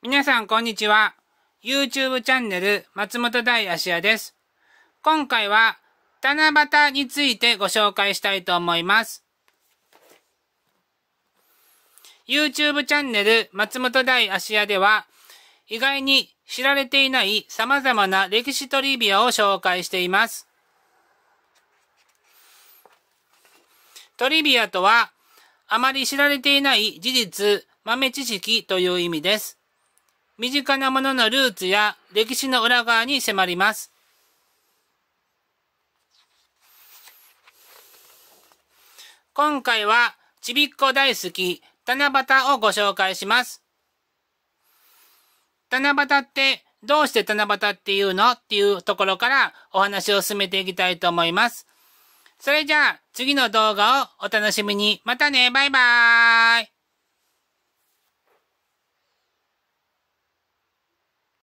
皆さんこんにちは。YouTube チャンネル松本大芦屋です。今回は七夕についてご紹介したいと思います。YouTube チャンネル松本大芦屋では意外に知られていない様々な歴史トリビアを紹介しています。トリビアとはあまり知られていない事実、豆知識という意味です。身近なもののルーツや歴史の裏側に迫ります。今回は、ちびっこ大好き、七夕をご紹介します。七夕って、どうして七夕っていうのっていうところからお話を進めていきたいと思います。それじゃあ、次の動画をお楽しみに。またね、バイバーイ